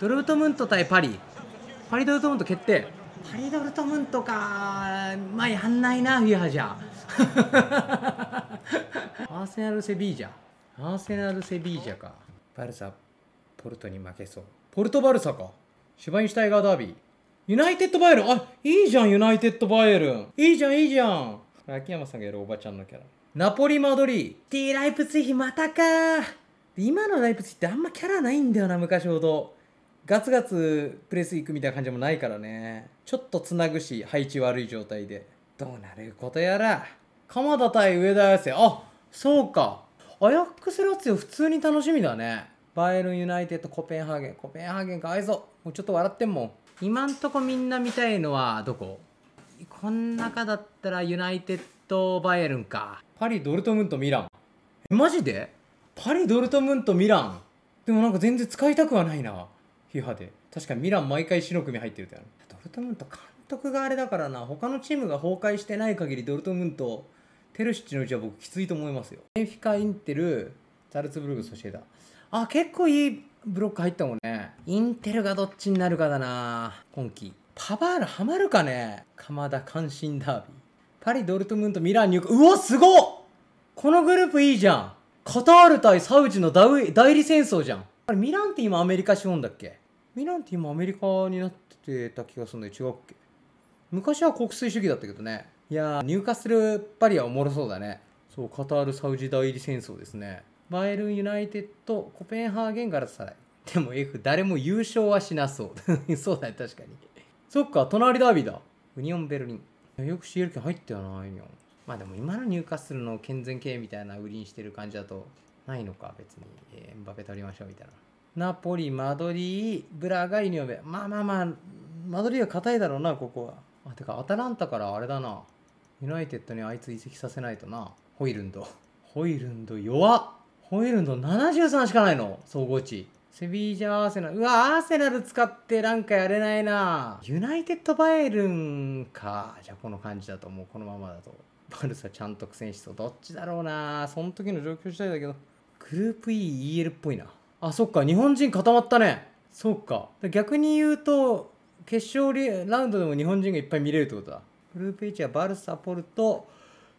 ドルトムント対パリパリドルトムント決定パリドルトムントかまあやんないなフィアじゃ アーセナル・セビージャアーセナル・セビージャかバルサポルトに負けそうポルトバルサかシュバインシュタイガーダービーユナイテッド・バイエルンあいいじゃんユナイテッド・バイエルンいいじゃんいいじゃん秋山さんがやるおばちゃんのキャラナポリ・マドリー T ライプツィヒまたか今のライプツィヒってあんまキャラないんだよな昔ほどガツガツプレス行くみたいな感じもないからねちょっとつなぐし配置悪い状態でどうなることやら鎌田対上田綺世あそうかアヤックスラツィオ普通に楽しみだねバイエルンユナイテッドコペンハーゲンコペンハーゲンかわいそうもうちょっと笑ってんもん今んとこみんな見たいのはどここん中だったらユナイテッドバイエルンかパリドルトムントミランえマジでパリドルトムントミランでもなんか全然使いたくはないなヒファで確かミラン毎回白組入ってるってあるドルトムント監督があれだからな他のチームが崩壊してない限りドルトムントテルシッチのうちは僕きついと思いますよエンフィカ・インテルザルツブルグソシエダあ結構いいブロック入ったもんねインテルがどっちになるかだな今季パバールハマるかね鎌田関心ダービーパリ・ドルトムント・ミラン行くうわすごっこのグループいいじゃんカタール対サウジの代理戦争じゃんあれミランって今アメリカ資本だっけミランテて今アメリカになってた気がするんで違うっけ昔は国粋主義だったけどねいやー入荷するパリはおもろそうだねそうカタールサウジ代理戦争ですねバイエルンユナイテッドコペンハーゲンからさらイでも F 誰も優勝はしなそう そうだね確かにそっか隣ダービーだウニオンベルリンよく CL 券入ったよなユニオンまあでも今の入荷するの健全系みたいな売りにしてる感じだとないのか別に、えー、エバペ取りましょうみたいなナポリ、マドリー、ブラガイニョベ。まあまあまあ、マドリーは硬いだろうな、ここは。あ、てか、アタランタからあれだな。ユナイテッドにあいつ移籍させないとな。ホイルンド。ホイルンド弱っホイルンド73しかないの総合値。セビージャアーセナル。うわ、アーセナル使ってなんかやれないな。ユナイテッドバイルンか。じゃあこの感じだともうこのままだと。バルサちゃんと苦戦しそう。どっちだろうな。その時の状況次第だけど。グループ E、EL っぽいな。あそっか日本人固まったねそっか逆に言うと決勝ラウンドでも日本人がいっぱい見れるってことだグループ1はバルサポルト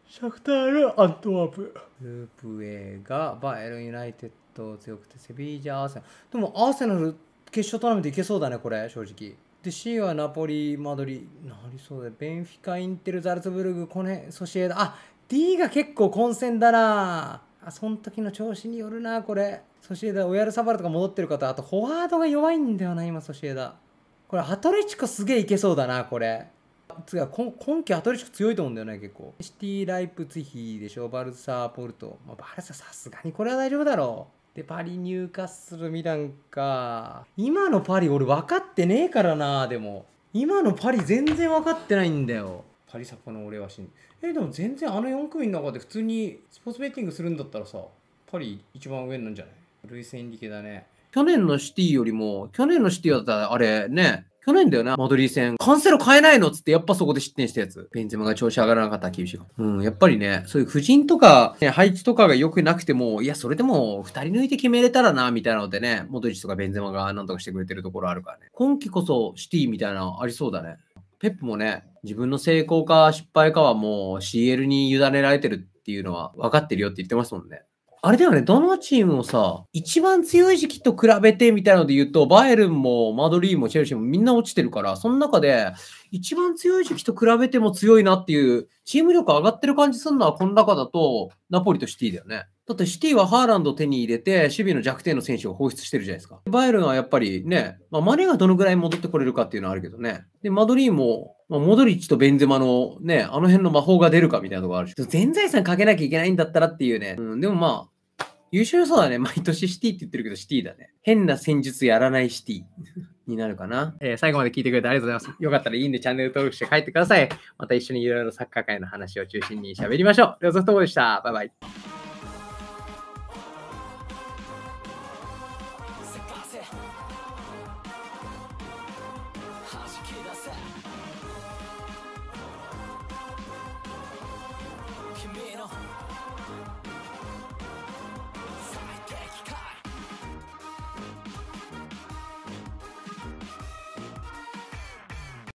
シャクタール・アントワープグループ A がバエルン・ユナイテッド強くてセビージャ・アーセナルでもアーセナル決勝トーナメントいけそうだねこれ正直で C はナポリマドリなりそうだベンフィカインテルザルツブルグこの辺ソシエダあ D が結構混戦だなあその時の調子によるな、これ。ソシエダ、オヤルサバルとか戻ってる方、あとフォワードが弱いんだよな、今、ソシエダ。これ、アトレチコすげえいけそうだな、これ。つうか今季アトレチコ強いと思うんだよね結構シティ・ライプツィヒでしょバルサー・ポルト、まあ、バルサさすがにこれは大丈夫だろうでパリ入荷するミランか今のパリ俺分かってねえからなでも今のパリ全然分かってないんだよ仮サポの俺はしんえでも全然あの4組の中で普通にスポーツベッティングするんだったらさパリ一番上なんじゃないルイス・エンリケだね去年のシティよりも去年のシティだったらあれね去年だよな、マドリー戦。カンセル変えないのっつって、やっぱそこで失点したやつ。ベンゼマが調子上がらなかった厳しいかうん、やっぱりね、そういう布人とか、ね、配置とかが良くなくても、いや、それでも2人抜いて決めれたらな、みたいなのでね、モドリッチとかベンゼマがなんとかしてくれてるところあるからね。今季こそシティみたいなのありそうだね。ペップもね、自分の成功か失敗かはもう CL に委ねられてるっていうのは分かってるよって言ってますもんね。あれだよね、どのチームもさ、一番強い時期と比べてみたいので言うと、バイエルンもマドリーもチェルシーもみんな落ちてるから、その中で、一番強い時期と比べても強いなっていう、チーム力上がってる感じするのは、この中だと、ナポリとシティだよね。だってシティはハーランドを手に入れて、守備の弱点の選手を放出してるじゃないですか。バイルンはやっぱりね、まあ、マネがどのぐらい戻ってこれるかっていうのはあるけどね。で、マドリーも、まあ、モドリッチとベンゼマのね、あの辺の魔法が出るかみたいなとこあるし、全財産かけなきゃいけないんだったらっていうね。うん、でもまあ、優秀そうだね。毎年シティって言ってるけど、シティだね。変な戦術やらないシティ になるかな、えー、最後まで聞いてくれてありがとうございます。よかったらいいんでチャンネル登録して帰ってください。また一緒にいろいろサッカー界の話を中心に喋りましょう。両方ともでした。バイバイ。